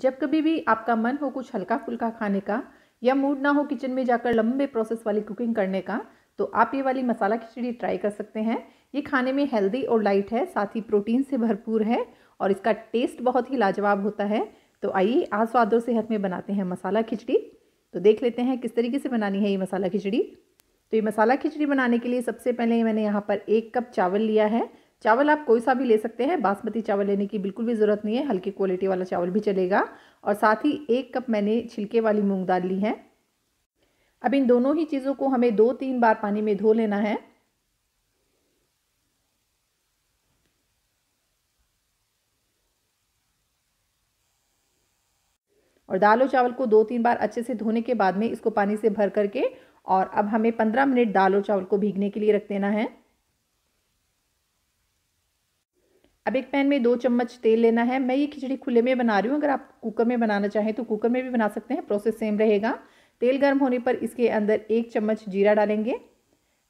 जब कभी भी आपका मन हो कुछ हल्का फुल्का खाने का या मूड ना हो किचन में जाकर लंबे प्रोसेस वाली कुकिंग करने का तो आप ये वाली मसाला खिचड़ी ट्राई कर सकते हैं ये खाने में हेल्दी और लाइट है साथ ही प्रोटीन से भरपूर है और इसका टेस्ट बहुत ही लाजवाब होता है तो आइए आज से सेहत में बनाते हैं मसाला खिचड़ी तो देख लेते हैं किस तरीके से बनानी है ये मसाला खिचड़ी तो ये मसाला खिचड़ी बनाने के लिए सबसे पहले मैंने यहाँ पर एक कप चावल लिया है चावल आप कोई सा भी ले सकते हैं बासमती चावल लेने की बिल्कुल भी ज़रूरत नहीं है हल्की क्वालिटी वाला चावल भी चलेगा और साथ ही एक कप मैंने छिलके वाली मूंग दाल ली है अब इन दोनों ही चीज़ों को हमें दो तीन बार पानी में धो लेना है और दाल और चावल को दो तीन बार अच्छे से धोने के बाद में इसको पानी से भर करके और अब हमें पंद्रह मिनट दाल और चावल को भीगने के लिए रख देना है अब एक पैन में दो चम्मच तेल लेना है मैं ये खिचड़ी खुले में बना रही हूँ अगर आप कुकर में बनाना चाहें तो कुकर में भी बना सकते हैं प्रोसेस सेम रहेगा तेल गर्म होने पर इसके अंदर एक चम्मच जीरा डालेंगे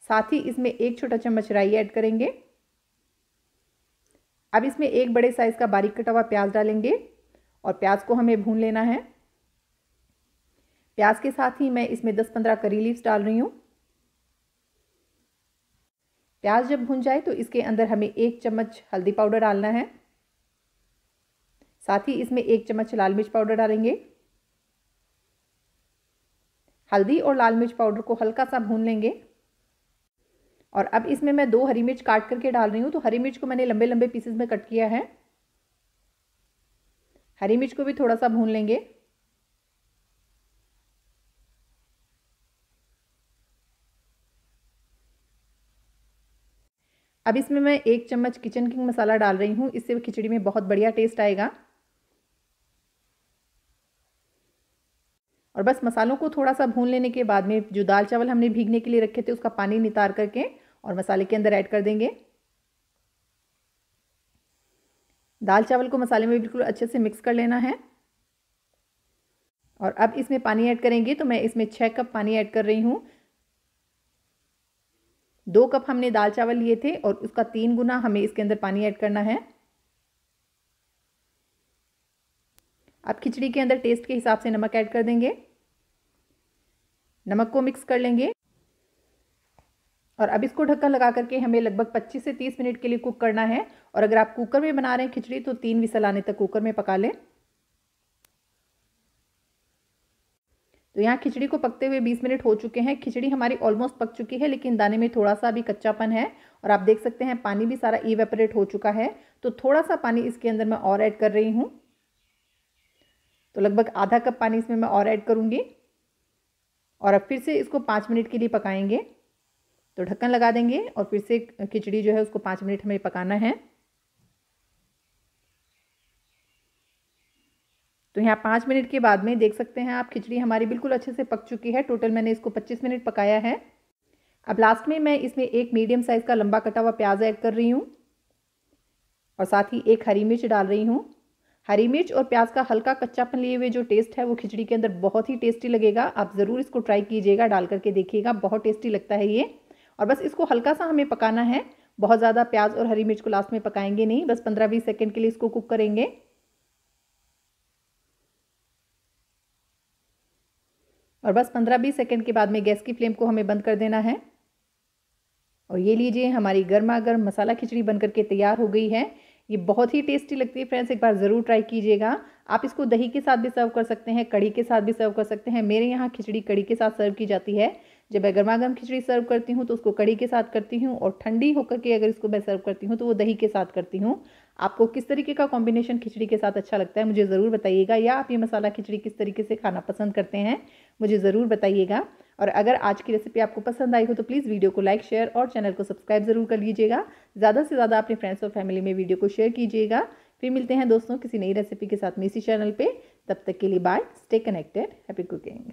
साथ ही इसमें एक छोटा चम्मच राई ऐड करेंगे अब इसमें एक बड़े साइज़ का बारीक कटा हुआ प्याज डालेंगे और प्याज को हमें भून लेना है प्याज के साथ ही मैं इसमें 10-15 करी लीव्स डाल रही हूँ प्याज जब भुन जाए तो इसके अंदर हमें एक चम्मच हल्दी पाउडर डालना है साथ ही इसमें एक चम्मच लाल मिर्च पाउडर डालेंगे हल्दी और लाल मिर्च पाउडर को हल्का सा भून लेंगे और अब इसमें मैं दो हरी मिर्च काट करके डाल रही हूँ तो हरी मिर्च को मैंने लंबे लंबे पीसेस में कट किया है हरी मिर्च को भी थोड़ा सा भून लेंगे अब इसमें मैं एक चम्मच किचन किंग मसाला डाल रही हूँ इससे खिचड़ी में बहुत बढ़िया टेस्ट आएगा और बस मसालों को थोड़ा सा भून लेने के बाद में जो दाल चावल हमने भीगने के लिए रखे थे उसका पानी नितार करके और मसाले के अंदर ऐड कर देंगे दाल चावल को मसाले में बिल्कुल अच्छे से मिक्स कर लेना है और अब इसमें पानी ऐड करेंगे तो मैं इसमें छः कप पानी ऐड कर रही हूँ दो कप हमने दाल चावल लिए थे और उसका तीन गुना हमें इसके अंदर पानी ऐड करना है अब खिचड़ी के अंदर टेस्ट के हिसाब से नमक ऐड कर देंगे नमक को मिक्स कर लेंगे और अब इसको ढक्कन लगा करके हमें लगभग 25 से 30 मिनट के लिए कुक करना है और अगर आप कुकर में बना रहे हैं खिचड़ी तो तीन विसल आने तक कुकर में पका लें तो यहाँ खिचड़ी को पकते हुए बीस मिनट हो चुके हैं खिचड़ी हमारी ऑलमोस्ट पक चुकी है लेकिन दाने में थोड़ा सा अभी कच्चापन है और आप देख सकते हैं पानी भी सारा इवेपरेट हो चुका है तो थोड़ा सा पानी इसके अंदर मैं और ऐड कर रही हूँ तो लगभग आधा कप पानी इसमें मैं और ऐड करूँगी और अब फिर से इसको पाँच मिनट के लिए पकाएंगे तो ढक्कन लगा देंगे और फिर से खिचड़ी जो है उसको पाँच मिनट हमें पकाना है तो यहाँ पाँच मिनट के बाद में देख सकते हैं आप खिचड़ी हमारी बिल्कुल अच्छे से पक चुकी है टोटल मैंने इसको पच्चीस मिनट पकाया है अब लास्ट में मैं इसमें एक मीडियम साइज़ का लंबा कटा हुआ प्याज ऐड कर रही हूँ और साथ ही एक हरी मिर्च डाल रही हूँ हरी मिर्च और प्याज का हल्का कच्चापन लिए हुए जो टेस्ट है वो खिचड़ी के अंदर बहुत ही टेस्टी लगेगा आप ज़रूर इसको ट्राई कीजिएगा डाल करके देखिएगा बहुत टेस्टी लगता है ये और बस इसको हल्का सा हमें पकाना है बहुत ज़्यादा प्याज और हरी मिर्च को लास्ट में पकाएंगे नहीं बस पंद्रह बीस सेकेंड के लिए इसको कुक करेंगे और बस पंद्रह बीस सेकेंड के बाद में गैस की फ्लेम को हमें बंद कर देना है और ये लीजिए हमारी गर्मा गर्म मसाला खिचड़ी बनकर के तैयार हो गई है ये बहुत ही टेस्टी लगती है फ्रेंड्स एक बार ज़रूर ट्राई कीजिएगा आप इसको दही के साथ भी सर्व कर सकते हैं कड़ी के साथ भी सर्व कर सकते हैं मेरे यहाँ खिचड़ी कड़ी के साथ सर्व की जाती है जब मैं गर्मा गर्म खिचड़ी सर्व करती हूँ तो उसको कड़ी के साथ करती हूँ और ठंडी होकर के अगर इसको मैं सर्व करती हूँ तो वो दही के साथ करती हूँ आपको किस तरीके का कॉम्बिनेशन खिचड़ी के साथ अच्छा लगता है मुझे ज़रूर बताइएगा या आप ये मसाला खिचड़ी किस तरीके से खाना पसंद करते हैं मुझे ज़रूर बताइएगा और अगर आज की रेसिपी आपको पसंद आई हो तो प्लीज़ वीडियो को लाइक शेयर और चैनल को सब्सक्राइब ज़रूर कर लीजिएगा ज़्यादा से ज़्यादा अपने फ्रेंड्स और फैमिली में वीडियो को शेयर कीजिएगा फिर मिलते हैं दोस्तों किसी नई रेसिपी के साथ में इसी चैनल पर तब तक के लिए bye stay connected happy cooking